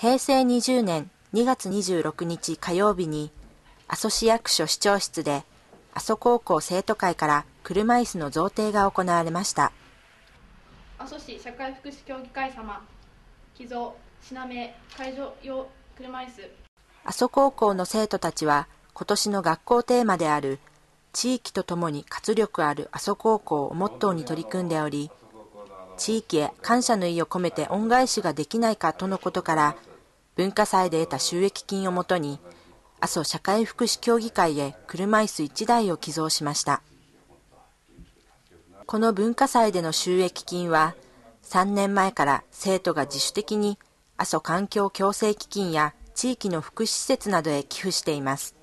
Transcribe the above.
平成20年2月26日火曜日に阿蘇市役所市長室で阿蘇高校生徒会から車椅子の贈呈が行われました阿蘇市社会福祉協議会様寄贈品名会場用車椅子阿蘇高校の生徒たちは今年の学校テーマである地域とともに活力ある阿蘇高校をモットーに取り組んでおり地域へ感謝の意を込めて恩返しができないかとのことから文化祭で得た収益金をもとに、阿蘇社会福祉協議会へ車椅子1台を寄贈しました。この文化祭での収益金は、3年前から生徒が自主的に阿蘇環境共生基金や地域の福祉施設などへ寄付しています。